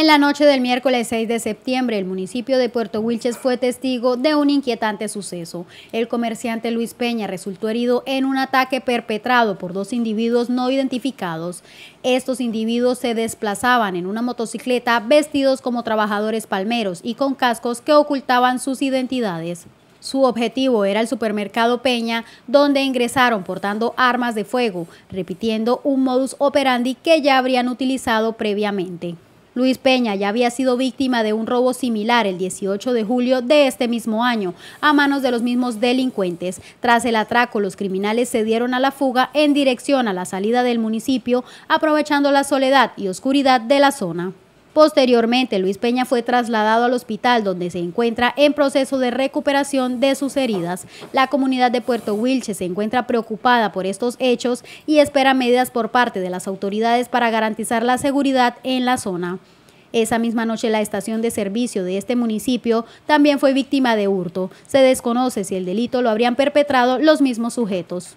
En la noche del miércoles 6 de septiembre, el municipio de Puerto Wilches fue testigo de un inquietante suceso. El comerciante Luis Peña resultó herido en un ataque perpetrado por dos individuos no identificados. Estos individuos se desplazaban en una motocicleta vestidos como trabajadores palmeros y con cascos que ocultaban sus identidades. Su objetivo era el supermercado Peña, donde ingresaron portando armas de fuego, repitiendo un modus operandi que ya habrían utilizado previamente. Luis Peña ya había sido víctima de un robo similar el 18 de julio de este mismo año a manos de los mismos delincuentes. Tras el atraco, los criminales se dieron a la fuga en dirección a la salida del municipio, aprovechando la soledad y oscuridad de la zona. Posteriormente, Luis Peña fue trasladado al hospital donde se encuentra en proceso de recuperación de sus heridas. La comunidad de Puerto Wilche se encuentra preocupada por estos hechos y espera medidas por parte de las autoridades para garantizar la seguridad en la zona. Esa misma noche la estación de servicio de este municipio también fue víctima de hurto. Se desconoce si el delito lo habrían perpetrado los mismos sujetos.